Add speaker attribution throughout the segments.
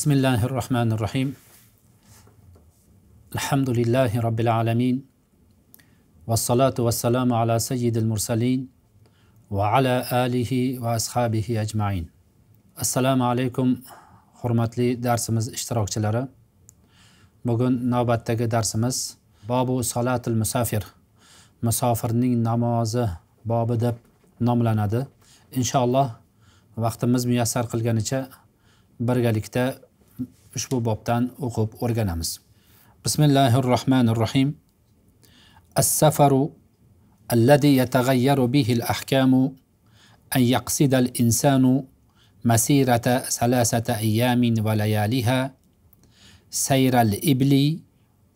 Speaker 1: بسم الله الرحمن الرحيم الحمد لله رب العالمين والصلاة والسلام على سيد المرسلين وعلى آله وأصحابه أجمعين السلام عليكم hurmatli darsimiz ishtirokchilari bugun navbatdagi darsimiz bobu salatil musafir musofirning namozi bobi deb nomlanadi inshaalloh vaqtimiz muyassar qilganicha birgalikda ushbu bobdan o'qib o'rganamiz. Bismillahir Rahmanir Rahim. As-safaru alladhi yataghayyaru bihi al-ahkamu an yaqsida al-insanu masirata salasata ayamin wa layaliha sayra al-ibli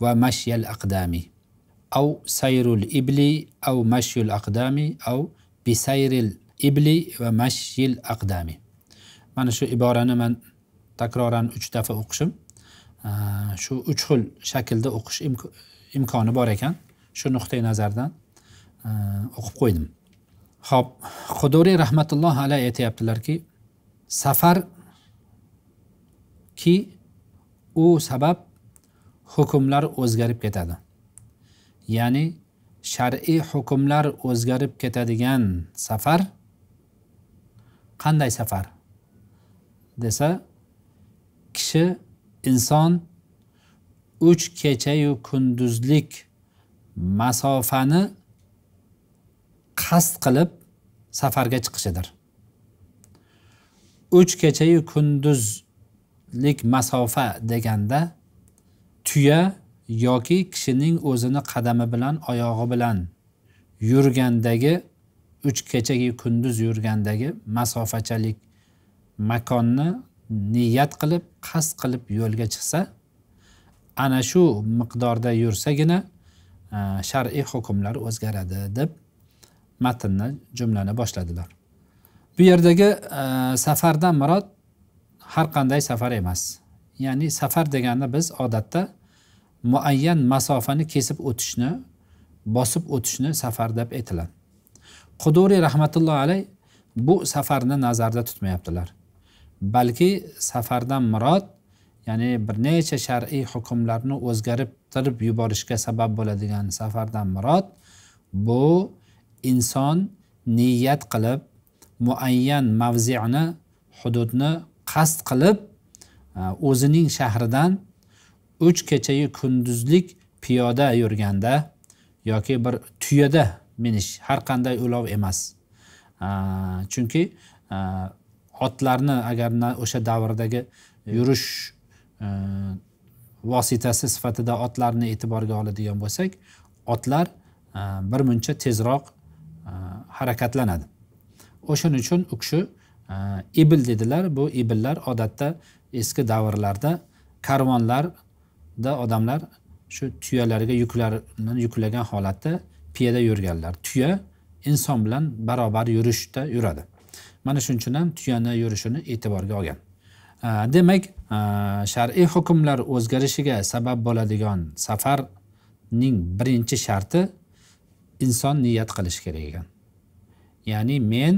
Speaker 1: wa mashya al-aqdami aw sayru al-ibli aw mashyu al-aqdami aw bisayri al-ibli va mashil aqdami mana shu iborani man takroran uch dafa o'qishim shu uch xil shaklda o'qish imkoni bor ekan shu nuqtai nazardan o'qib qo'ydim ho'p huduriy rahmatullohi alay aytyaptilarki safar ki u sabab hukmlar o'zgarib ketadi ya'ni shar'iy hukmlar o'zgarib ketadigan safar qanday safar desa kishi inson uch kechayu kunduzlik masofani qasd qilib safarga chiqishidir uch kechayu kunduzlik masofa deganda tuya yoki kishining o'zini qadami bilan oyog'i bilan yurgandagi uch kechayu kunduz yurgandagi masofachalik makonni niyat qilib qasd qilib yo'lga chiqsa ana shu miqdorda yursagina e, shar'iy hukmlar o'zgaradi deb matnni jumlani boshladilar bu yerdagi e, safardan murod har qanday safar emas ya'ni safar deganda biz odatda muayyan masofani kesib o'tishni bosib o'tishni safar deb aytiladi quduriy rahmatullohi alayh bu safarni nazarda tutmayaptilar balki safardan murod ya'ni bir necha shar'iy hukmlarni o'zgartirib yuborishga sabab bo'ladigan safardan murod bu inson niyat qilib muayyan mavzini hududni qasd qilib o'zining shahridan uch kechayu kunduzlik piyoda yurganda yoki bir tuyada minish har qanday ulov emas chunki otlarni agar o'sha davrdagi yurish e, vositasi sifatida otlarni e'tiborga oladigan bo'lsak otlar e, bir muncha tezroq e, harakatlanadi o'shaning uchun u kishi ibl dedilar bu ibillar odatda eski davrlarda karvonlarda odamlar shu tuyalarga yuklarni yuklagan holatda piyoda yurganlar tuya inson bilan barobar yurishda yuradi mana shuning uchun ham tuyani yurishini e'tiborga olgan demak shar'iy hukmlar o'zgarishiga sabab bo'ladigan safarning birinchi sharti inson niyat qilishi kerak ekan ya'ni men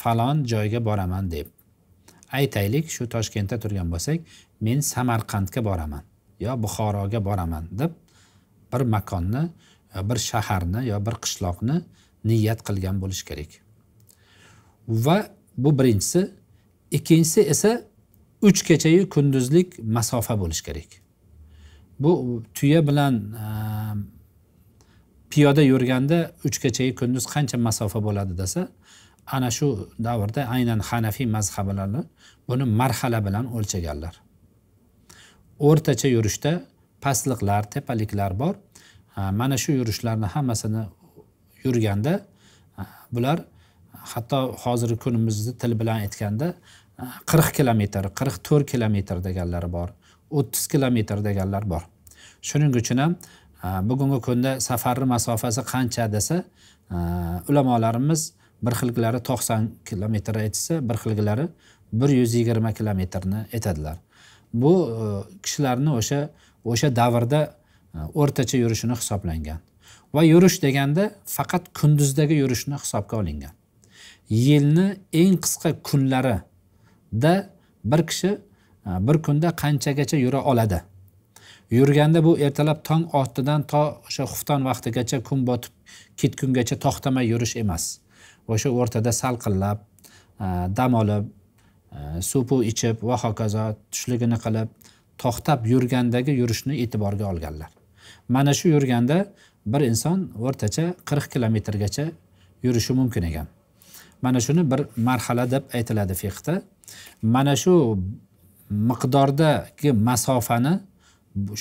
Speaker 1: falon joyga boraman deb aytaylik shu toshkentda turgan bo'lsak men samarqandga boraman yo buxoroga boraman deb bir makonni bir shaharni yo bir qishloqni niyat qilgan bo'lishi kerak va bu birinchisi ikkinchisi esa uch kechayu kunduzlik masofa bo'lishi kerak bu tuya bilan ehm, piyoda yurganda uch kechayu kunduz qancha masofa bo'ladi desa ana shu davrda aynan hanafiy mazhablari buni marhala bilan o'lchaganlar o'rtacha yurishda pastliqlar tepaliklar bor ehm, mana shu yurishlarni hammasini yurganda ehm, bular hatto hozirgi kunimizni til bilan aytganda e, qirq kilometr qirq to'rt kilometr deganlari bor o'ttiz kilometr deganlar bor shuning uchun ham e, bugungi kunda safarni masofasi qancha desa e, ulamolarimiz bir xilgilari to'qson kilometr aytishsa bir xilgilari bir yuz yigirma kilometrni aytadilar bu kishilarni o'sha o'sha davrda o'rtacha yurishini hisoblangan va yurish deganda faqat kunduzdagi yurishni hisobga olingan yilni eng qisqa kunlarida bir kishi e, bir kunda qanchagacha yura oladi yurganda bu ertalab tong ostidan to o'sha xufton vaqtigacha kun botib ketgungacha to'xtamay yurish emas o'sha o'rtada salqinlab e, dam olib e, supu ichib va hokazo tushligini qilib to'xtab yurgandagi yurishni e'tiborga olganlar mana shu yurganda bir inson o'rtacha qirq kilometrgacha yurishi mumkin ekan mana shuni bir marhala deb aytiladi fiqda mana shu miqdordagi masofani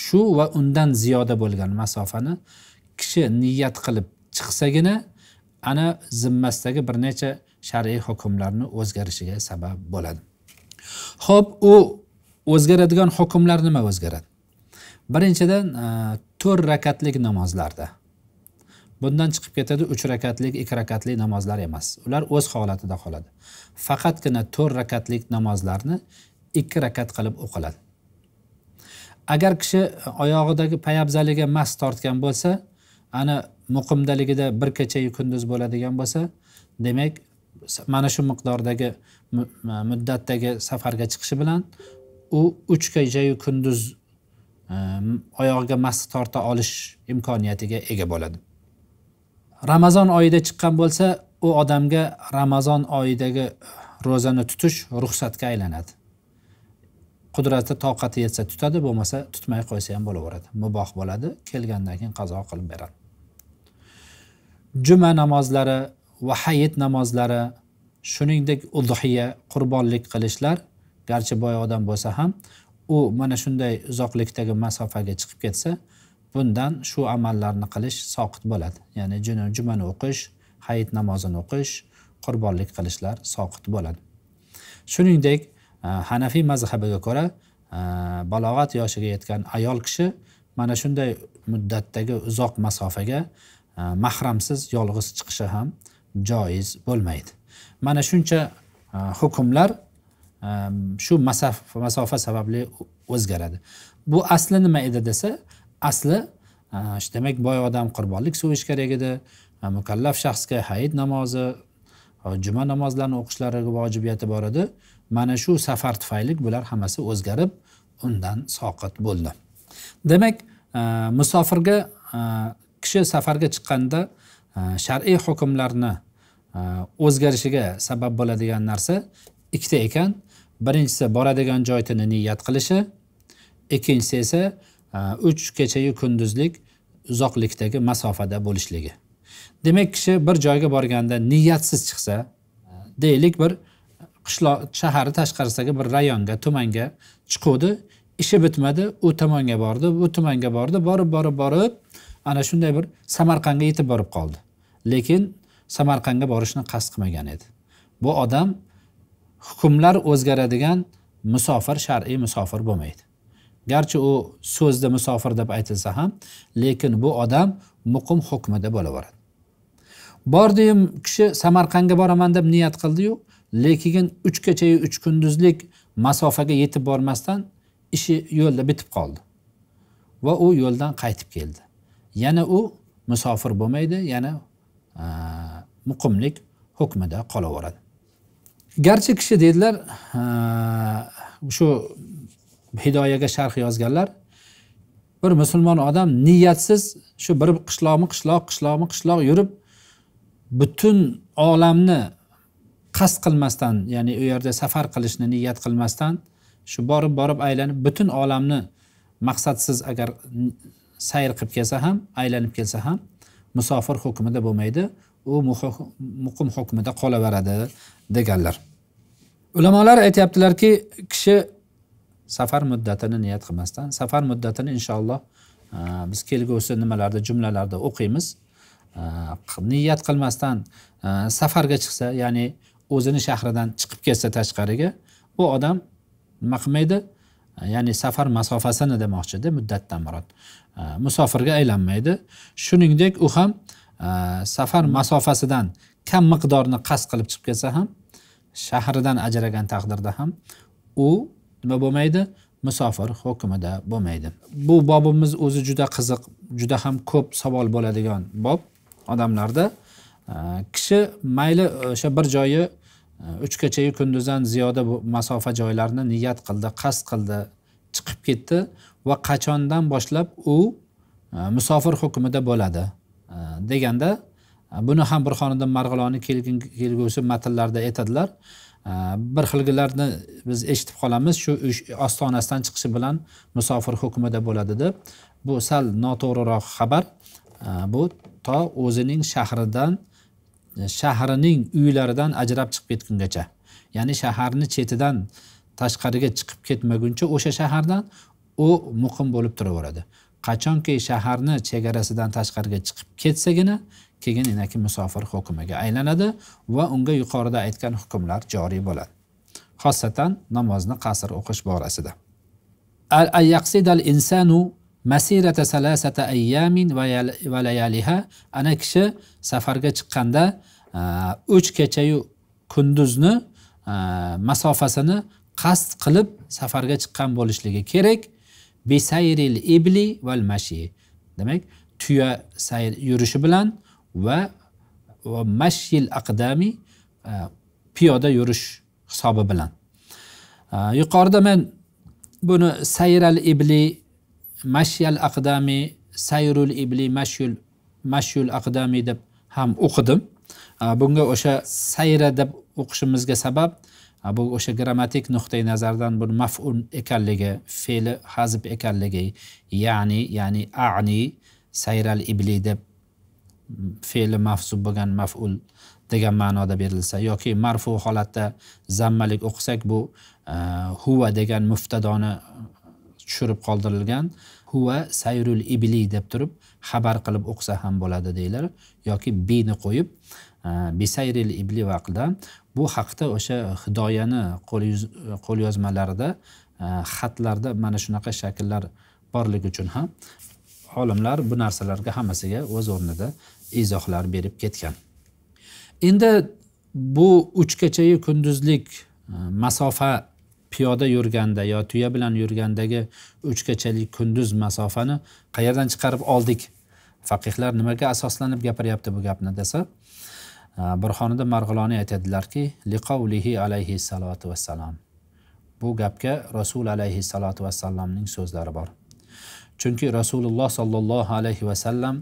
Speaker 1: shu va undan ziyoda bo'lgan masofani kishi niyat qilib chiqsagina ana zimmasidagi bir necha shar'iy hukmlarni o'zgarishiga sabab bo'ladi ho'p u o'zgaradigan hukmlar nima o'zgaradi birinchidan e, to'rt rakatlik namozlarda bundan chiqib ketadi uch rakatlik ikki rakatli namozlar emas ular o'z holatida qoladi faqatgina to'rt rakatlik namozlarni ikki rakat qilib o'qiladi agar kishi oyog'idagi payabzaliga mast tortgan bo'lsa ana muqimdaligida bir kechayu kunduz bo'ladigan bo'lsa demak mana shu miqdordagi muddatdagi safarga chiqishi bilan u uch kechayu kunduz e, oyog'iga mast torta olish imkoniyatiga ega bo'ladi ramazon oyida chiqqan bo'lsa u odamga ramazon oyidagi ro'zani tutish ruxsatga aylanadi qudrati toqati yetsa tutadi bo'lmasa tutmay qo'ysa ham bo'laveradi muboh bo'ladi kelgandan keyin qazo qilib beradi juma namozlari va hayit namozlari shuningdek udhiya qurbonlik qilishlar garchi boy odam bo'lsa ham u mana shunday uzoqlikdagi masofaga chiqib ketsa bundan shu amallarni qilish soqit bo'ladi ya'ni jumani o'qish hayit namozini o'qish qurbonlik qilishlar soqit bo'ladi shuningdek e, hanafiy mazhabiga ko'ra e, balog'at yoshiga yetgan ayol kishi mana shunday muddatdagi uzoq masofaga e, mahramsiz yolg'iz chiqishi ham joiz bo'lmaydi mana shuncha hukmlar shu masofa sababli o'zgaradi bu asli nima edi desa asli shu demak boy odam qurbonlik so'yish kerak edi mukallaf shaxsga hayit namozi juma namozlarini o'qishlari vojibiyati bor edi mana shu safar tufayli bular hammasi o'zgarib undan soqit bo'ldi demak musofirga kishi safarga chiqqanda shar'iy hukmlarni o'zgarishiga sabab bo'ladigan narsa ikkita ekan birinchisi boradigan joyini niyat qilishi ikkinchisi esa uch kechayu kunduzlik uzoqlikdagi masofada bo'lishligi demak kishi bir joyga borganda niyatsiz chiqsa e, deylik bir qishloq shaharni tashqarisidagi bir rayonga tumanga chiquvdi ishi bitmadi u tomonga bordi bu tumanga bordi borib borib borib ana shunday bir samarqandga yetib borib qoldi lekin samarqandga borishni qasd qilmagan edi bu odam hukmlar o'zgaradigan musofir shar'iy musofir bo'lmaydi garchi u so'zda musofir deb aytilsa ham lekin bu odam muqim hukmida bo'laveradi bordiyu kishi samarqandga boraman deb niyat qildiyu lekin uch kechayu uch kunduzlik masofaga yetib bormasdan ishi yo'lda bitib qoldi va u yo'ldan qaytib keldi yana u musofir bo'lmaydi yana muqimlik hukmida qolaveradi garchi kishi deydilar shu hidoyaga sharh yozganlar bir musulmon odam niyatsiz shu bir qishloqmi qishloq qishloqmi qishloq yurib butun olamni qasd qilmasdan ya'ni u yerda safar qilishni niyat qilmasdan shu borib borib aylanib butun olamni maqsadsiz agar sayr qilib kelsa ham aylanib kelsa ham musofir hukmida bo'lmaydi u muqim hukmida qolaveradi deganlar ulamolar aytyaptilarki kishi safar muddatini niyat qilmasdan safar muddatini inshaalloh biz kelgusi nimalarda jumlalarda o'qiymiz niyat qilmasdan safarga chiqsa ya'ni o'zini shahridan chiqib ketsa tashqariga bu odam nima qilmaydi ya'ni safar masofasini demoqchida muddatdan murod musofirga aylanmaydi shuningdek u ham safar masofasidan kam miqdorni qasd qilib chiqib ketsa ham shahridan ajragan taqdirda ham u nima bo'lmaydi musofir hukmida bo'lmaydi bu bobimiz o'zi juda qiziq juda ham ko'p savol bo'ladigan bob odamlarda e, kishi mayli o'sha bir joyi e, uch kechayu kunduzdan ziyoda masofa joylarni niyat qildi qasd qildi chiqib ketdi va qachondan boshlab u e, musofir hukmida bo'ladi deganda buni ham burxoniddin marg'iloni kelgusi matnlarda aytadilar bir xilgilarni biz eshitib qolamiz shu ostonasidan chiqishi bilan musofir hukmida bo'ladi deb bu sal noto'g'riroq xabar bu to o'zining shahridan shahrining uylaridan ajrab chiqib ketgungacha ya'ni shaharni chetidan tashqariga chiqib ketmaguncha o'sha shahardan u muqim bo'lib turaveradi qachonki shaharni chegarasidan tashqariga chiqib ketsagina keyin enaki musofir hukmiga aylanadi va unga yuqorida aytgan hukmlar joriy bo'ladi xosatan namozni qasr o'qish borasida al insanu masirata salasata ayyamin va layaliha ana kishi safarga chiqqanda uch kechayu kunduzni masofasini qasd qilib safarga chiqqan bo'lishligi kerak bisayril ibli val mashi demak tuya sayr yurishi bilan va mashil aqdami e, piyoda yurish hisobi bilan e, yuqorida men buni sayral ibli mashyal aqdami sayrul ibli mashyul mashyul aqdami deb ham o'qidim e, bunga o'sha sayra deb o'qishimizga sabab bu o'sha grammatik nuqtai nazardan buni maful ekanligi fe'li hazib ekanligi ya'ni ya'ni ani sayral ibli deb fe'li mafsub bo'lgan maf'ul degan ma'noda berilsa yoki marfu holatda zammalik o'qisak bu e, huva degan muftadoni tushirib qoldirilgan huva sayrul ibli deb turib xabar qilib o'qisa ham bo'ladi deyiladi yoki bini qo'yib e, bisayril ibli vaqida bu haqda o'sha hidoyani qo'lyozmalarida e, xatlarda mana shunaqa shakllar borligi uchun ham olimlar bu narsalarga hammasiga o'z o'rnida izohlar berib ketgan endi bu uchgachayu kunduzlik e, masofa piyoda yurganda yo tuya bilan yurgandagi uchgachalik kunduz masofani qayerdan chiqarib oldik faqihlar nimaga asoslanib gapiryapti bu gapni desa e, burxonida marg'iloniy aytadilarki liqovlihi alayhi salotu vassalom bu gapga rasul alayhi salotu vassalomning so'zlari bor chunki rasululloh sollallohu alayhi vasallam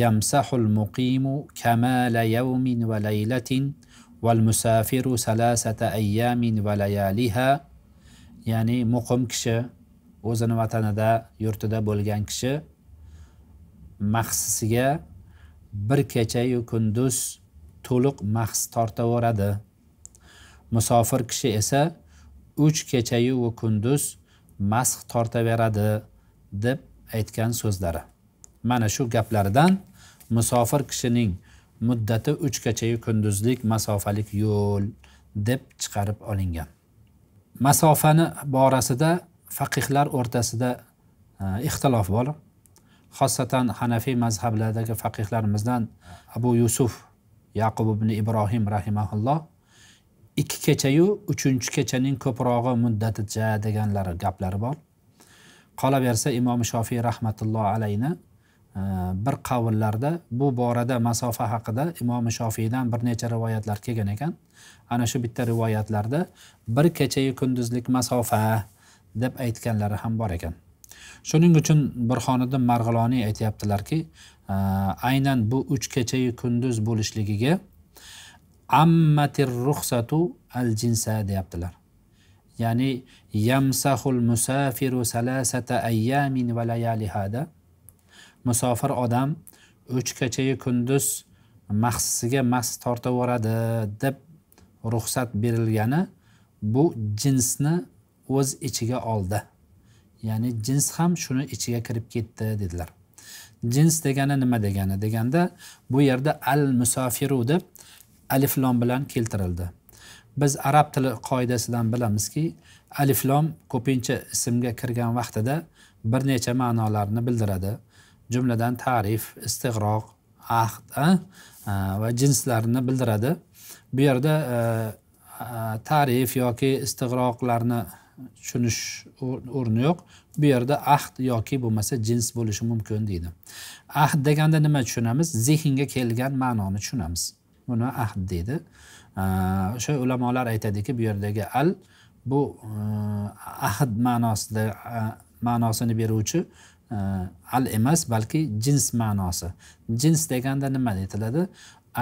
Speaker 1: yamsahul muqimu kamala yawmin va laylatin val musafiru salasata ayyamin va layaliha ya'ni muqim kishi o'zini vatanida yurtida bo'lgan kishi mahsisiga bir kechayu kunduz to'liq mahs tortaveradi musofir kishi esa uch kechayu kunduz masx tortaveradi deb aytgan so'zlari mana shu gaplaridan musofir kishining muddati uchgachayu kunduzlik masofalik yo'l deb chiqarib olingan masofani borasida faqihlar o'rtasida e, ixtilof bor xosatan hanafiy mazhablardagi faqihlarimizdan abu yusuf yaqub ibn ibrohim rahimaulloh ikki kechayu uchinchi kechaning ko'prog'i muddaticha deganlari gaplari bor qolaversa imom shofiy rahmatulloh alayni e, bir qavllarda bu borada masofa haqida imom shofiydan bir necha rivoyatlar kelgan ekan ana shu bitta rivoyatlarda bir kechayu kunduzlik masofa deb aytganlari ham bor ekan shuning uchun burxoniddin marg'iloniy aytyaptilarki e, aynan bu uch kechayu kunduz bo'lishligiga ammatir ruxsatu al jinsa deyaptilar ya'ni yamsahul musafiru salasata ayyamin va layalihada musofir odam uch kechayu kunduz mahsisiga mahs tortavoradi deb ruxsat berilgani bu jinsni o'z ichiga oldi ya'ni jins ham shuni ichiga kirib ketdi dedilar jins degani nima degani deganda bu yerda al musafiru deb aliflom bilan keltirildi biz arab tili qoidasidan bilamizki aliflom ko'pincha ismga kirgan vaqtida bir necha ma'nolarni bildiradi jumladan ta'rif istig'roq ahd va jinslarni bildiradi bu yerda e, ta'rif yoki istig'roqlarni tushunish o'rni yo'q bu yerda ahd yoki bo'lmasa jins bo'lishi mumkin deydi ahd deganda nima tushunamiz zehnga kelgan ma'noni tushunamiz buni ahd deydi o'sha ulamolar aytadiki bu yerdagi al bu e, ahd ma'nosida e, ma'nosini beruvchi e, al emas balki jins ma'nosi jins deganda nima aytiladi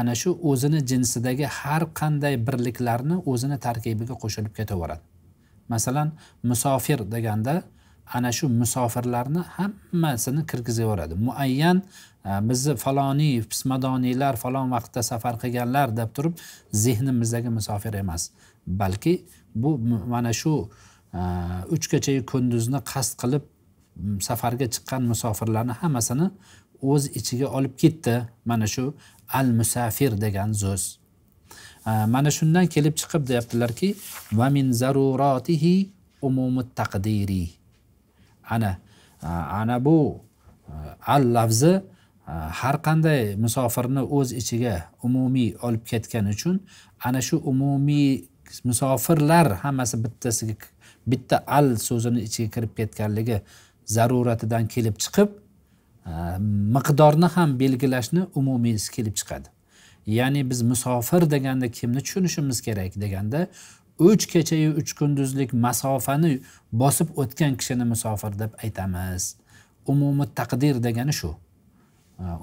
Speaker 1: ana shu o'zini jinsidagi har qanday birliklarni o'zini tarkibiga qo'shilib ketaveradi masalan musofir deganda ana shu musofirlarni hammasini kirgizaveradi muayyan bizni faloniy pismadoniylar falon vaqtda safar qilganlar deb turib zehnimizdagi musofir emas balki bu mana shu uch kechayu kunduzni qasd qilib safarga chiqqan musofirlarni hammasini o'z ichiga olib ketdi mana shu al musafir degan so'z mana shundan kelib chiqib deyaptilarki va min zaruratihi umumi taqdiri ana ana bu al lafzi Э, har qanday musofirni o'z ichiga umumiy olib ketgani uchun ana shu umumiy musofirlar hammasi bittasiga bitta al so'zini ichiga kirib ketganligi zaruratidan kelib chiqib e, miqdorni ham belgilashni umumiy kelib chiqadi ya'ni biz musofir deganda kimni tushunishimiz kerak deganda uch kechayu uch kunduzlik masofani bosib o'tgan kishini musofir deb aytamiz umumi taqdir degani shu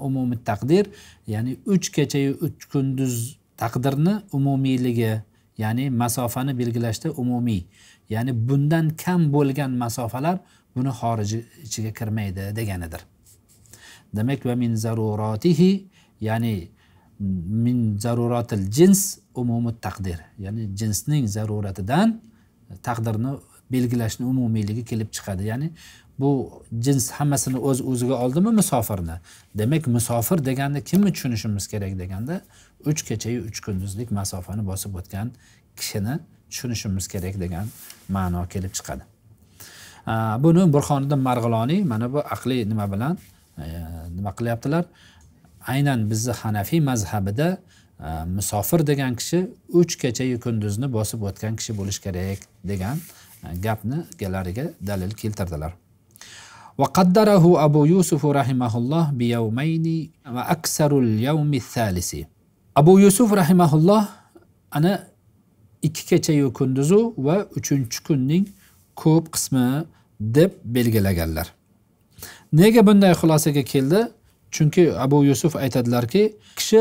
Speaker 1: umumi taqdir ya'ni uch kechayu uch kunduz taqdirni umumiyligi ya'ni masofani belgilashda umumiy ya'ni bundan kam bo'lgan masofalar buni xoriji ichiga kirmaydi deganidir demak va min zaruratihi ya'ni min zaruratil jins umumi taqdir ya'ni jinsning zaruratidan taqdirni belgilashni umumiyligi kelib chiqadi ya'ni bu jins hammasini o'z o'ziga oldimi musofirni demak musofir deganda kimni tushunishimiz kerak deganda uch kechayu uch kunduzlik masofani bosib o'tgan kishini tushunishimiz kerak degan ma'no kelib chiqadi buni burxoniddin marg'iloniy mana bu aqliy nima bilan e, nima qilyaptilar aynan bizni hanafiy mazhabida e, musofir degan kishi uch kechayu kunduzni bosib o'tgan kishi bo'lishi kerak degan e, gapni galariga dalil keltirdilar وقدره أبو يوسف رحمه الله بيومين وأكثر اليوم الثالث أبو يوسف رحمه الله أنا ikki yu kunduzu va uchinchi kunning ko'p qismi deb belgilaganlar nega bunday xulosaga keldi chunki abu yusuf aytadilarki kishi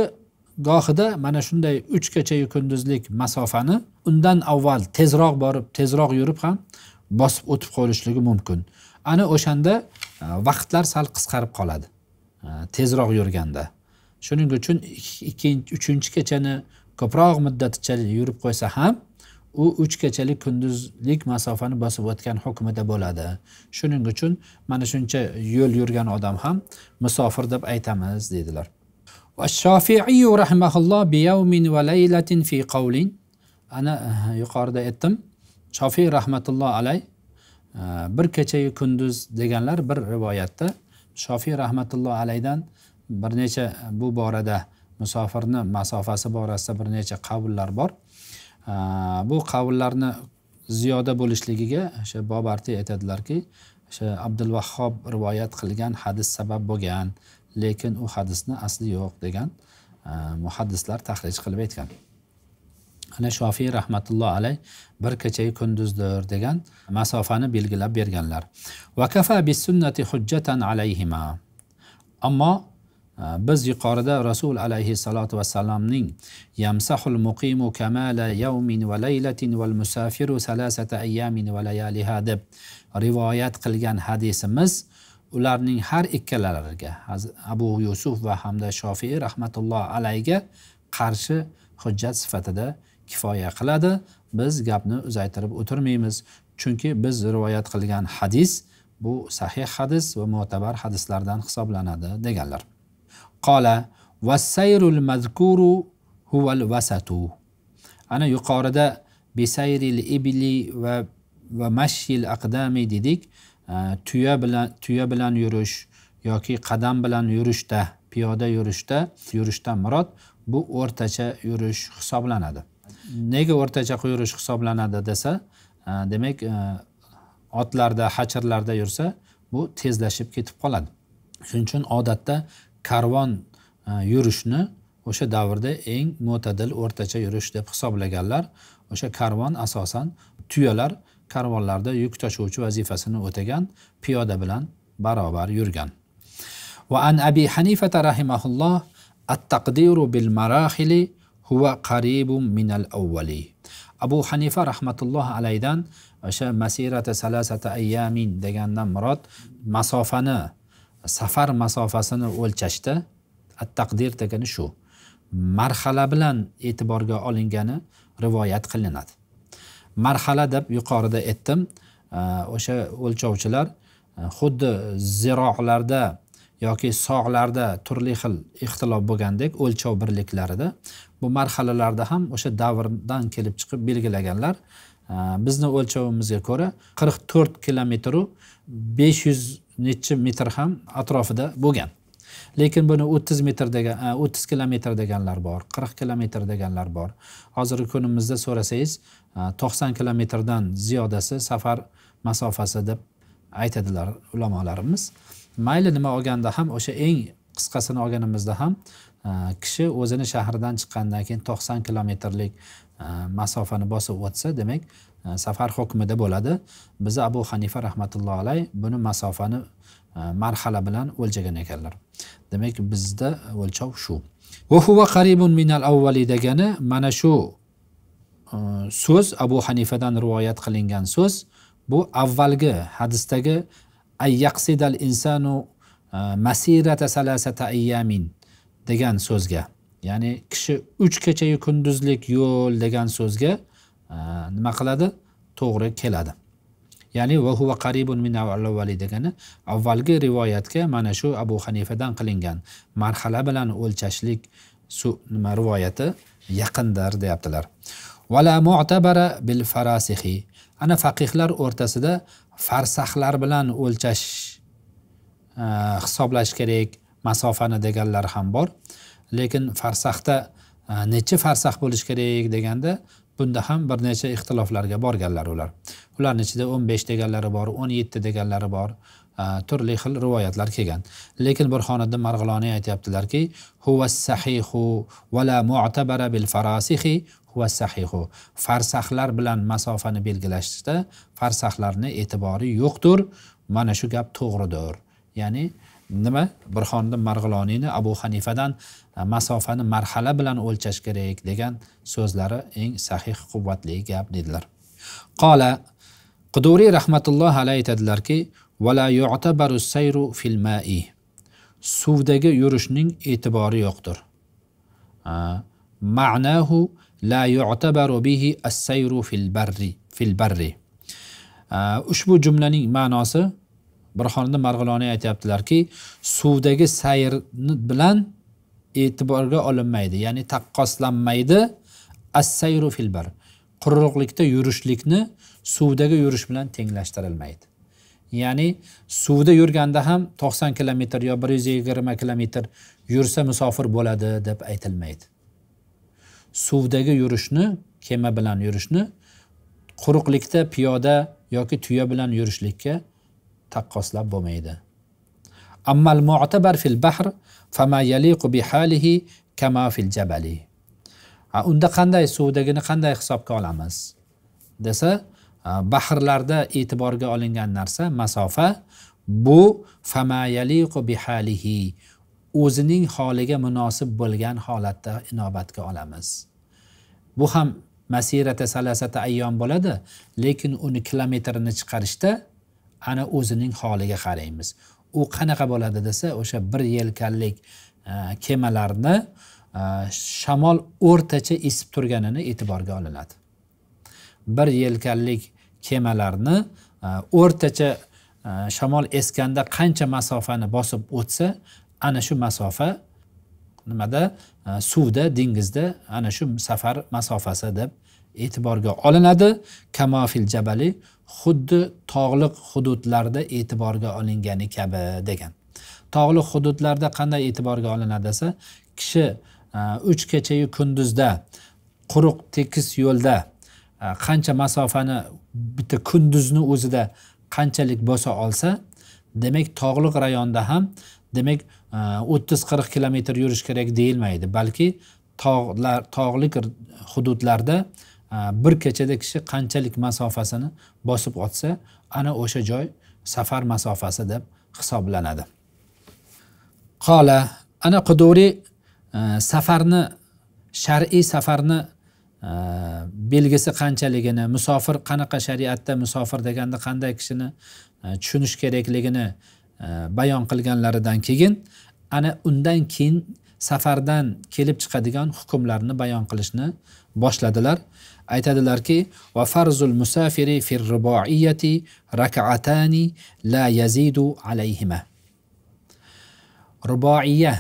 Speaker 1: gohida mana shunday uch kechayu kunduzlik masofani undan avval tezroq borib tezroq yurib ham bosib o'tib qolishligi mumkin ana o'shanda e, vaqtlar sal qisqarib qoladi e, tezroq yurganda shuning uchun ikkinchi uchinchi kechani ko'proq muddatcha yurib qo'ysa ham u uch kechalik kunduzlik masofani bosib o'tgan hukmida bo'ladi shuning uchun mana shuncha yo'l yurgan odam ham musofir deb aytamiz deydilar ana yuqorida aytdim shofiy rahmatulloh alayh bir kechayu kunduz deganlar bir rivoyatda shofiy rahmatulloh alaydan bir necha bu borada musofirni masofasi borasida bir necha qavullar bor bu qavullarni ziyoda bo'lishligiga o'sha bobartiy aytadilarki o'sha abdulvahhob rivoyat qilgan hadis sabab bo'lgan lekin u hadisni asli yo'q degan muhaddislar tahrij qilib aytgan ana shofiy rahmatulloh alayh bir kechayu kunduzdir degan masofani belgilab berganlar va kafa bis sunnati alayhima ammo e, biz yuqorida rasul alayhissalotu vassalamning yamsahul muqimu kamala yawmin va laylatin val musafiru salasata ayyamin va layaliha deb rivoyat qilgan hadisimiz ularning har ikkalalariga abu yusuf va hamda shofiy rahmatulloh alayga qarshi hujjat sifatida kifoya qiladi biz gapni uzaytirib o'tirmaymiz chunki biz rivoyat qilgan hadis bu sahih hadis va mo'tabar hadislardan hisoblanadi deganlar qola vasayrul mazkuru huval vasatu ana yuqorida bisayril ibli va va mashil aqdami dedik tuya bilan tuya bilan yurish yoki qadam bilan yurishda piyoda yurishda yurishdan murod bu o'rtacha yurish hisoblanadi nega o'rtacha yurish hisoblanadi desa e, demak e, otlarda hachirlarda yursa bu tezlashib ketib qoladi shuning uchun odatda karvon e, yurishni o'sha davrda eng mo'tadil o'rtacha yurish deb hisoblaganlar o'sha karvon asosan tuyalar karvonlarda yuk tashuvchi vazifasini o'tagan piyoda bilan barobar yurgan va an abi hanifata rahimahulloh at taqdiru bil marahili huva qaribun minal avvali abu hanifa rahmatullohi alaydan o'sha masirati salasati ayyamin degandan murod masofani safar masofasini o'lchashda at taqdir degani shu marhala bilan e'tiborga olingani rivoyat qilinadi marhala deb yuqorida aytdim e, o'sha o'lchovchilar e, xuddi ziroqlarda yoki sog'larda turli xil ixtilof bo'lgandek o'lchov birliklarida bu marhalalarda ham o'sha davrdan kelib chiqib belgilaganlar bizni o'lchovimizga ko'ra qirq to'rt kilometru besh yuz nechi metr ham atrofida bo'lgan lekin buni o'ttiz metr degan e, o'ttiz kilometr deganlar bor qirq kilometr deganlar bor hozirgi kunimizda so'rasangiz e, to'qson kilometrdan ziyodasi safar masofasi deb aytadilar ulamolarimiz mayli nima olganda ham o'sha eng qisqasini olganimizda ham Э, kishi o'zini shahardan chiqqandan keyin to'qson kilometrlik э, masofani bosib o'tsa demak э, safar hukmida bo'ladi biza abu hanifa rahmatullohi alay buni masofani marhala bilan o'lchagan ekanlar demak bizda o'lchov shu vahuva qaribun minal avvali degani mana shu so'z abu hanifadan rivoyat qilingan so'z bu avvalgi hadisdagi ayyaqsidal insanu masirata salasata ayyamin degan so'zga ya'ni kishi uch kechayu kunduzlik yo'l degan so'zga e, nima qiladi to'g'ri keladi ya'ni va huva qaribun min avvali degani avvalgi rivoyatga mana shu abu hanifadan qilingan marhala bilan o'lchashlik su nima rivoyati yaqindir deyaptilar vala mu'tabara bil farasihi ana faqihlar o'rtasida farsaxlar bilan o'lchash e, hisoblash kerak masofani deganlari ham bor lekin farsaxda e, necha farsax bo'lishi kerak deganda bunda ham bir necha ixtiloflarga borganlar ular ularni ichida o'n besh deganlari bor o'n yetti deganlari bor e, turli xil rivoyatlar kelgan lekin bir marg'iloniy aytyaptilarki mu'tabara bil sahihu farsaxlar bilan masofani belgilashda farsaxlarni e'tibori yo'qdir mana shu gap to'g'ridir ya'ni nima burxoniddin marg'iloniyni abu hanifadan e, masofani marhala bilan o'lchash kerak degan so'zlari eng sahih quvvatli gap dedilar qola quduriy rahmatulloh alay aytadilarki vala yu'tabaru sayru fil mai suvdagi yurishning e'tibori yo'qdir e, ma'nahu la yu'tabaru bihi as-sayru fil barri fil barri e, ushbu jumlaning ma'nosi bir xonada marg'iloniy aytyaptilarki suvdagi sayr bilan e'tiborga olinmaydi ya'ni taqqoslanmaydi assayru filbar quruqlikda yurishlikni suvdagi yurish bilan tenglashtirilmaydi ya'ni suvda yurganda ham to'qson kilometr yo bir yuz yigirma kilometr yursa musofir bo'ladi deb aytilmaydi suvdagi yurishni kema bilan yurishni quruqlikda piyoda yoki tuya bilan yurishlikka taqqoslab bo'lmaydi ammal mu'tabar fil bahr fama yaliqu halihi kama fil jabali unda qanday suvdagini qanday hisobga olamiz desa bahrlarda e'tiborga olingan narsa masofa bu fama yaliqu halihi o'zining holiga munosib bo'lgan holatda inobatga olamiz bu ham masirata salasata ayyom bo'ladi lekin uni kilometrini chiqarishda ana o'zining holiga qaraymiz u qanaqa bo'ladi desa o'sha bir yelkanlik e, kemalarni e, shamol o'rtacha esib turganini e'tiborga olinadi bir yelkanlik kemalarni e, o'rtacha shamol esganda qancha masofani bosib o'tsa ana shu masofa nimada suvda dengizda ana shu safar masofasi deb e'tiborga olinadi kamofil jabali xuddi tog'liq hududlarda e'tiborga olingani kabi degan tog'liq hududlarda qanday e'tiborga olinadi desa kishi e, uch kechayu kunduzda quruq tekis yo'lda e, qancha masofani bitta kunduzni o'zida qanchalik bosa olsa demak tog'liq rayonda ham demak e, o'ttiz qirq kilometr yurish kerak deyilmaydi balki tog'lar tog'lik hududlarda bir kechada kishi qanchalik masofasini bosib o'tsa ana o'sha joy safar masofasi deb hisoblanadi qola ana quduriy e, safarni shar'iy safarni e, belgisi qanchaligini musofir qanaqa shariatda musofir deganda qanday kishini e, tushunish kerakligini bayon qilganlaridan keyin ana undan keyin safardan kelib chiqadigan hukmlarni bayon qilishni boshladilar aytadilarki va farzul musafiri fir riboiyati rakaatani la yazidu alayhima ruboiya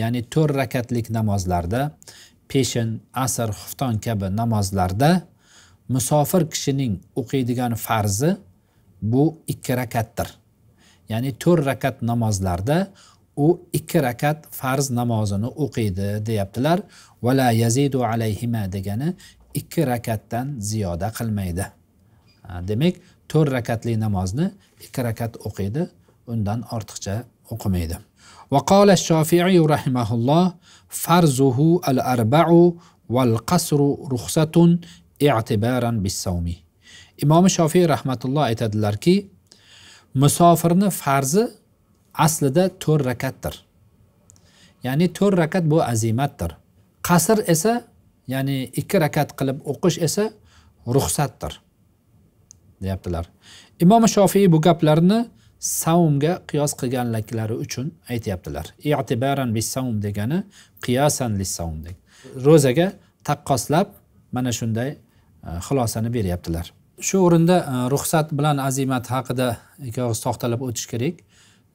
Speaker 1: ya'ni to'rt rakatlik namozlarda peshin asr xufton kabi namozlarda musofir kishining o'qiydigan farzi bu ikki rakatdir ya'ni to'rt rakat namozlarda u ikki rakat farz namozini o'qiydi deyaptilar vala yazidu alayhima degani ikki rakatdan ziyoda qilmaydi demak to'rt rakatli namozni ikki rakat o'qiydi undan ortiqcha o'qimaydi وقال الشافعي رحمه الله فرزه الأربع والقصر رخصة اعتبارا بالصوم إمام الشافعي رحمة الله aytadilarki musofirni farzi aslida to'rt rakatdir يعني to'rt rakat بو azimatdir قصر esa ya'ni ikki rakat qilib o'qish esa ruxsatdir deyaptilar imom shofiy bu gaplarni savmga qiyos qilganliklari uchun aytyaptilar i'tibaran bissavm degani qiyosan lissavm ro'zaga taqqoslab mana shunday e, xulosani beryaptilar shu o'rinda e, ruxsat bilan azimat haqida ikki og'iz to'xtalib o'tish kerak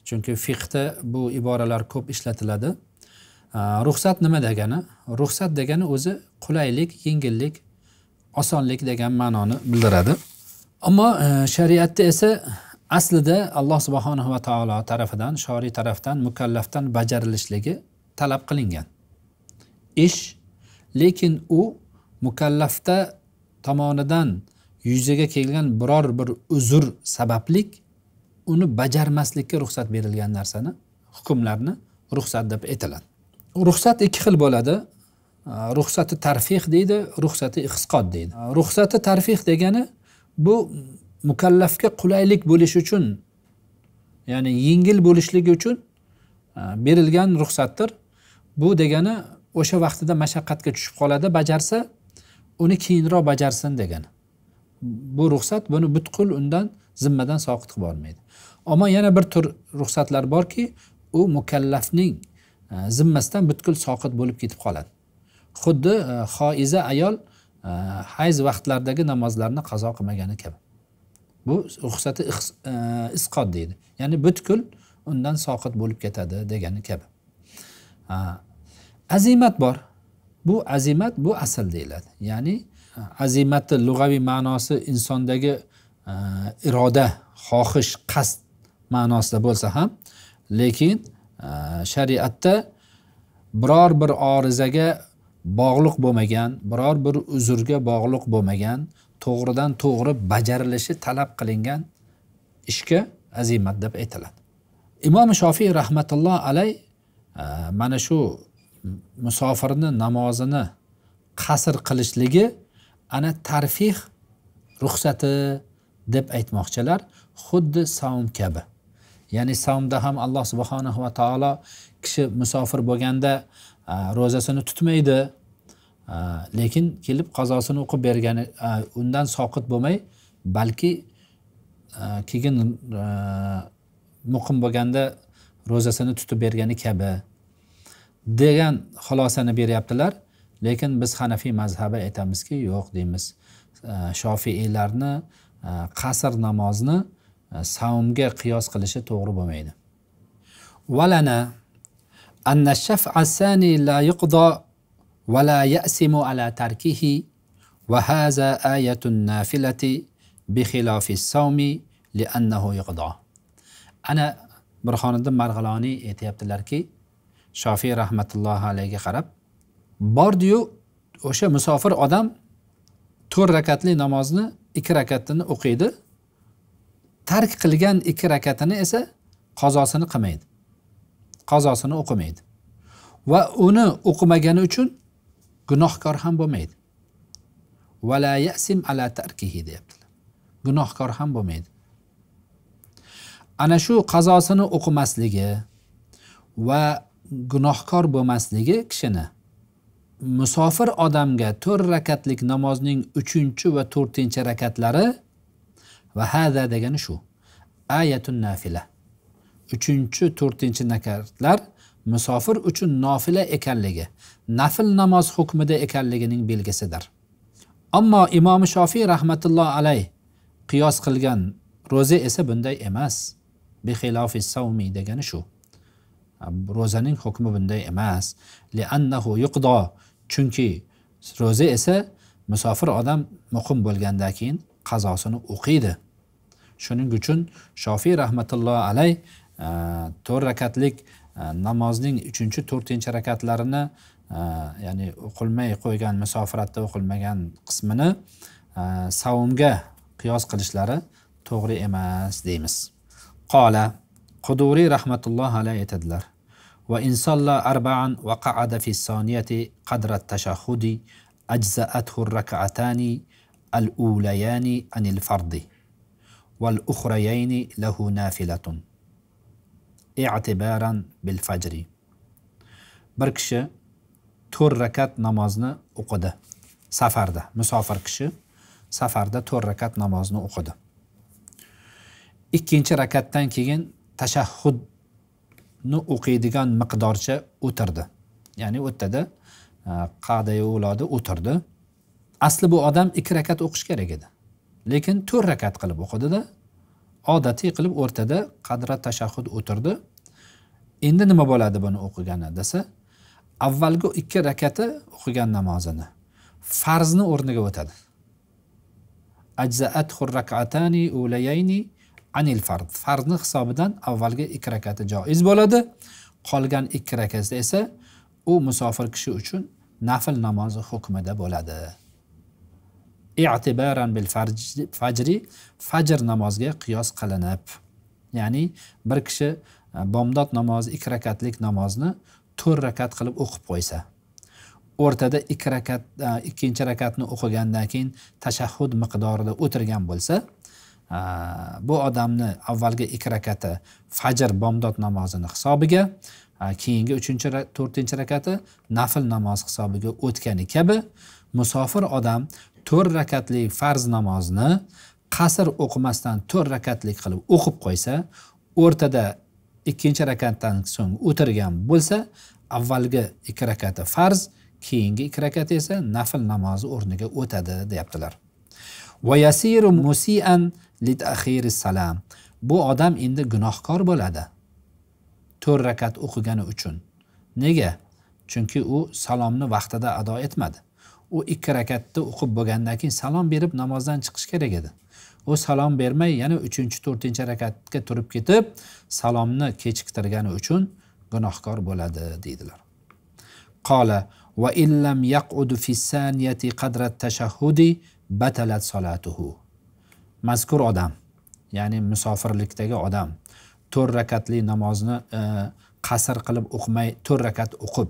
Speaker 1: chunki fiqda bu iboralar ko'p ishlatiladi ruxsat nima degani ruxsat degani o'zi qulaylik yengillik osonlik degan ma'noni bildiradi ammo e, shariatda esa aslida alloh subhanahu va taolo tarafidan shoriy tarafdan mukallafdan bajarilishligi talab qilingan ish lekin u mukallafda tomonidan yuzaga kelgan biror bir uzr sabablik uni bajarmaslikka ruxsat berilgan narsani hukmlarni ruxsat deb aytiladi ruxsat ikki xil bo'ladi ruxsati tarfih deydi ruxsati ixsqot deydi ruxsati tarfih degani bu mukallafga qulaylik bo'lishi uchun ya'ni yengil bo'lishligi uchun berilgan ruxsatdir bu degani o'sha vaqtida mashaqqatga tushib qoladi bajarsa uni keyinroq bajarsin degani bu ruxsat buni butkul undan zimmadan soqit qilib olmaydi ammo yana bir tur ruxsatlar borki u mukallafning Э, zimmasidan butkul soqit bo'lib ketib qoladi xuddi e, xoiza ayol e, hayz vaqtlaridagi namozlarni qazo qilmagani kabi bu ruxsati e, isqot deydi ya'ni butkul undan soqit bo'lib ketadi degani kabi azimat bor bu azimat bu asl deyiladi ya'ni azimatni lug'aviy ma'nosi insondagi iroda xohish qasd ma'nosida bo'lsa ham lekin shariatda biror bir orizaga bog'liq bo'lmagan biror bir uzrga bog'liq bo'lmagan to'g'ridan to'g'ri bajarilishi talab qilingan ishga azimat deb aytiladi imom shofiy rahmatulloh alay mana shu musofirni namozini qasr qilishligi ana tarfih ruxsati deb aytmoqchilar xuddi savm kabi ya'ni savmda ham alloh subhanahu va taolo kishi musofir bo'lganda ro'zasini tutmaydi lekin kelib qazosini o'qib bergani undan soqit bo'lmay balki keyin muqim bo'lganda ro'zasini tutib bergani kabi degan xulosani beryaptilar lekin biz hanafiy mazhabi aytamizki yo'q deymiz shofiiylarni qasr namozni E, saumga qiyos qilishi to'g'ri bo'lmaydi valana anna la yuqdo va ya'simu ala tarkihi va haza ayatun nafilati bi khilafi savmi li'annahu yuqdo ana burxoniddin marg'iloniy aytyaptilarki shofiy rahmatullohi alayhiga qarab bordiyu o'sha musofir odam to'rt rakatli namozni ikki rakatini o'qiydi tark qilgan ikki rakatini esa qazosini qilmaydi qazosini o'qimaydi va uni o'qimagani uchun gunohkor ham bo'lmaydi vala yasim ala tarkihi deyaptilar gunohkor ham bo'lmaydi ana shu qazosini o'qimasligi va gunohkor bo'lmasligi kishini musofir odamga to'rt rakatlik namozning uchinchi va to'rtinchi rakatlari va hada degani shu ayatun nafila uchinchi to'rtinchi nakatlar musofir uchun nofila ekanligi nafl namoz hukmida ekanligining belgisidir ammo imom shofiy rahmatulloh alay qiyos qilgan ro'za esa bunday emas bixilofi savmi degani shu ro'zaning hukmi bunday emas liannahu yuqdo chunki ro'za esa musofir odam muqim bo'lgandan keyin qazosini o'qiydi shuning uchun shofiy rahmatullohi alay e, to'rt rakatlik e, namozning uchinchi to'rtinchi rakatlarini e, ya'ni o'qilmay qo'ygan musofiratda o'qilmagan qismini savumga qiyos qilishlari to'g'ri emas deymiz qola quduriy rahmatullohi alay aytadilar va insolla arbaan va qaada fi soniyati qadrat tashahudi ajzaathu rakaatani al ulayani anil والأخريين له نافلة اعتبارا بالفجر bir kishi to'rt rakat namozni o'qidi safarda musofir kishi safarda to'rt rakat namozni o'qidi ikkinchi rakatdan keyin tashahhudni o'qiydigan miqdorcha o'tirdi ya'ni u yerdada o'lodi o'tirdi asli bu odam ikki rakat o'qish kerak edi lekin to'rt rakat qilib o'qidida odatiy qilib o'rtada qadra tashahhud o'tirdi endi nima bo'ladi buni o'qigani desa avvalgi ikki rakati o'qigan namozini farzni o'rniga o'tadi ajzaat anil fard farzni hisobidan avvalgi ikki rakati joiz bo'ladi qolgan ikki rakati esa u musofir kishi uchun nafl namozi hukmida bo'ladi i'tibaran bil fajri fajr namoziga qiyos qilinib ya'ni bir kishi e, bomdod namozi ikki rakatlik namozni to'rt rakat qilib o'qib qo'ysa o'rtada ikki rakat e, ikkinchi rakatni o'qigandan keyin tashahhud miqdorida o'tirgan bo'lsa e, bu odamni avvalgi ikki rakati fajr bomdod namozini hisobiga keyingi uchinchi to'rtinchi rakati nafl namoz hisobiga o'tgani kabi musofir odam to'rt rakatli farz namozni qasr o'qimasdan to'rt rakatlik qilib o'qib qo'ysa o'rtada ikkinchi rakatdan so'ng o'tirgan bo'lsa avvalgi ikki rakati farz keyingi ikki rakati esa nafl namozi o'rniga o'tadi deyaptilar musian bu odam endi gunohkor bo'ladi to'rt rakat o'qigani uchun nega chunki u salomni vaqtida ado etmadi u ikki rakatni o'qib bo'lgandan keyin salom berib namozdan chiqish kerak edi u salom bermay yana uchinchi to'rtinchi rakatga turib ketib salomni kechiktirgani uchun gunohkor bo'ladi deydilar qola va illam yaqudu fissaniyati tashahhudi batalat solatuhu mazkur odam ya'ni musofirlikdagi odam to'rt rakatli namozni e, qasr qilib o'qimay to'rt rakat o'qib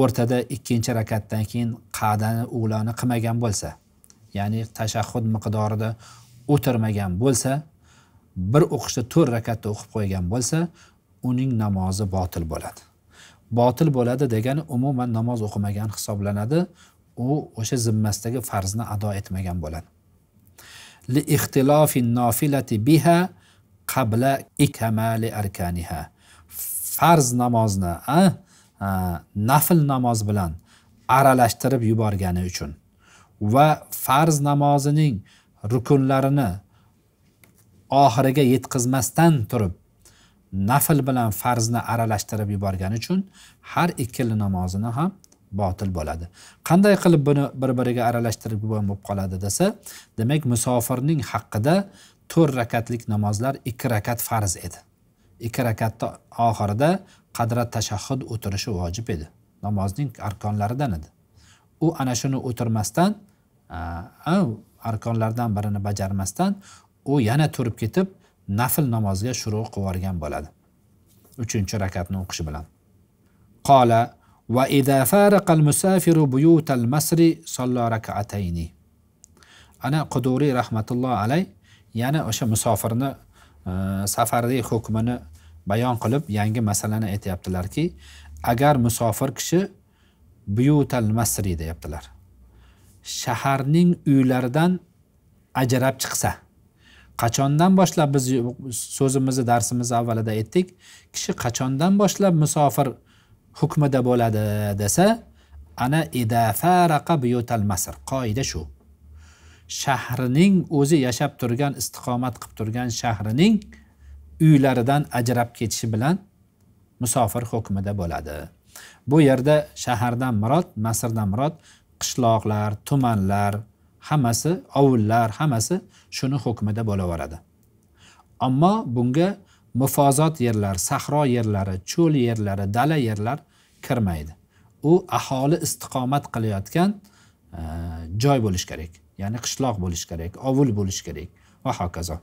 Speaker 1: o'rtada ikkinchi rakatdan keyin qadani uloni qilmagan bo'lsa ya'ni tashahhud miqdorida o'tirmagan bo'lsa bir o'qishda to'rt rakatda o'qib qo'ygan bo'lsa uning namozi botil bo'ladi botil bo'ladi degani umuman namoz o'qimagan hisoblanadi u o'sha zimmasidagi farzni ado etmagan bo'ladi li ixtilofi nofilati biha qabla ikamali arkaniha farz namozni a nafl namoz bilan aralashtirib yuborgani uchun va farz namozining rukunlarini oxiriga yetkazmasdan turib nafl bilan farzni aralashtirib yuborgani uchun har ikkala namozini ham botil bo'ladi qanday qilib buni bir biriga aralashtirib yuborgan bo'lib qoladi desa demak musofirning haqqida to'rt rakatlik namozlar ikki rakat farz edi ikki rakatni oxirida qadrat tashahhud o'tirishi vojib edi namozning arkonlaridan edi u ana shuni o'tirmasdan arkonlardan birini bajarmasdan u yana turib ketib nafl namozga shuru qilib yuborgan bo'ladi uchinchi rakatni o'qishi bilan qola va ida faraqal musafiru al masri sollo ana quduriy rahmatulloh alay yana o'sha musofirni safardagi hukmini bayon qilib yangi masalani aytyaptilarki agar musofir kishi buyutal masri deyaptilar shaharning uylaridan ajrab chiqsa qachondan boshlab biz so'zimizni darsimizni avvalida aytdik kishi qachondan boshlab musofir hukmida bo'ladi desa ana idafaraqa buyutal masr qoida shu shahrining o'zi yashab turgan istiqomat qilib turgan shahrining uylaridan ajrab ketishi bilan musofir hukmida bo'ladi bu yerda shahardan murod masrdan murod qishloqlar tumanlar hammasi ovullar hammasi shuni hukmida bo'laveradi ammo bunga mufozot yerlar sahro yerlari cho'l yerlari dala yerlar kirmaydi u aholi istiqomat qilayotgan e, joy bo'lishi kerak ya'ni qishloq bo'lishi kerak ovul bo'lishi kerak va hokazo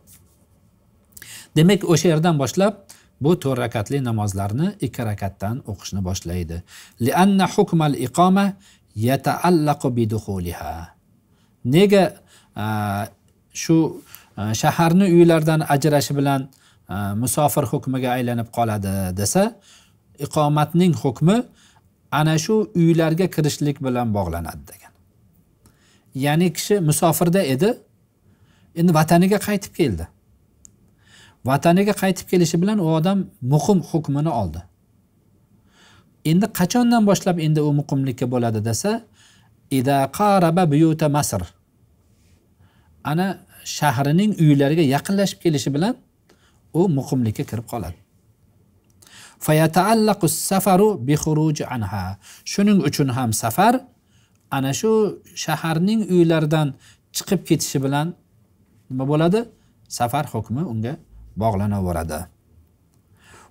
Speaker 1: demak o'sha yerdan boshlab bu to'rt rakatli namozlarni ikki rakatdan o'qishni boshlaydi yataallaqu nega shu shaharni uylardan ajrashi bilan musofir hukmiga aylanib qoladi desa iqomatning hukmi ana shu uylarga kirishlik bilan bog'lanadi degan ya'ni kishi musofirda edi endi vataniga qaytib keldi vataniga qaytib kelishi bilan u odam muqim hukmini oldi endi qachondan boshlab endi u muqimlikka bo'ladi desa ida qaraba buyuta masr ana shahrining uylariga yaqinlashib kelishi bilan u muqimlikka kirib qoladi fayataallaqu safaru bi anha shuning uchun ham safar ana shu shaharning uylaridan chiqib ketishi bilan nima bo'ladi safar hukmi unga bog'lanaveradi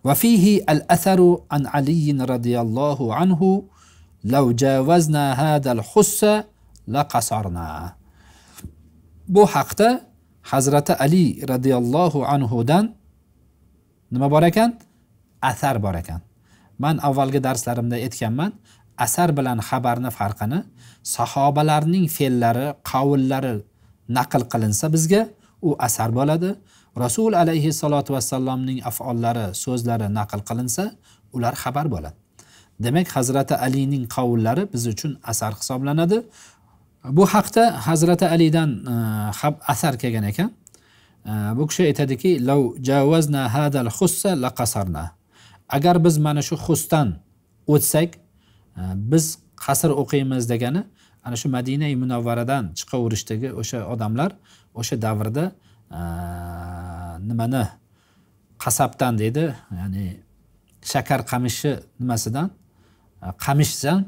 Speaker 1: وفيه الأثر عن علي رضي الله عنه لو جاوزنا هذا الحس لقصرنا bu haqda hazrati ali roziyallohu anhudan nima bor ekan asar bor ekan من avvalgi darslarimda aytganman asar bilan xabarni farqini sahobalarning fe'llari qavllari naql qilinsa bizga u asar bo'ladi rasul alayhissalotu vassalomning af'ollari so'zlari naql qilinsa ular xabar bo'ladi demak hazrati alining qavllari biz uchun asar hisoblanadi bu haqda hazrati alidan e, asar kelgan ekan e, bu kishi aytadiki lav javazna hadal hussa laqasarna agar biz mana shu xusdan o'tsak e, biz qasr o'qiymiz degani ana shu madina munavvaradan chiqaverishdagi o'sha odamlar o'sha davrda nimani qasabdan deydi ya'ni shakar qamishi nimasidan qamishdan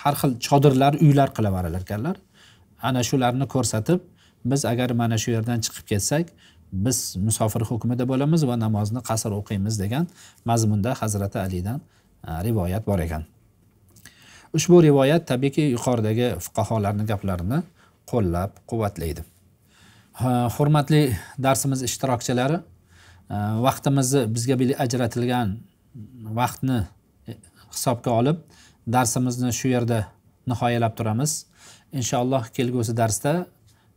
Speaker 1: har xil chodirlar uylar qilib yuborar ekanlar ana shularni ko'rsatib biz agar mana shu yerdan chiqib ketsak biz musofir hukmida bo'lamiz va namozni qasr o'qiymiz degan mazmunda hazrati alidan rivoyat bor ekan ushbu rivoyat tabiiyki yuqoridagi fuqarolarni gaplarini qo'llab quvvatlaydi hurmatli darsimiz ishtirokchilari vaqtimizni bizga ajratilgan vaqtni e, hisobga olib darsimizni shu yerda nihoyalab turamiz inshaalloh kelgusi darsda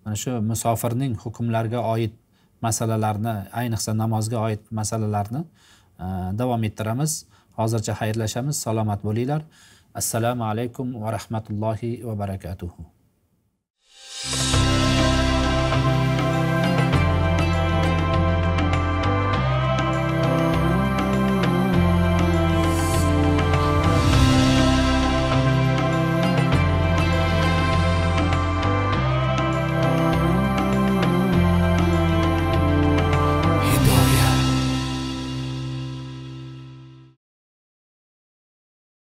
Speaker 1: mana shu musofirning hukmlariga oid masalalarni ayniqsa namozga oid masalalarni davom ettiramiz hozircha xayrlashamiz salomat bo'linglar assalomu alaykum va rahmatullohi va barakatuhu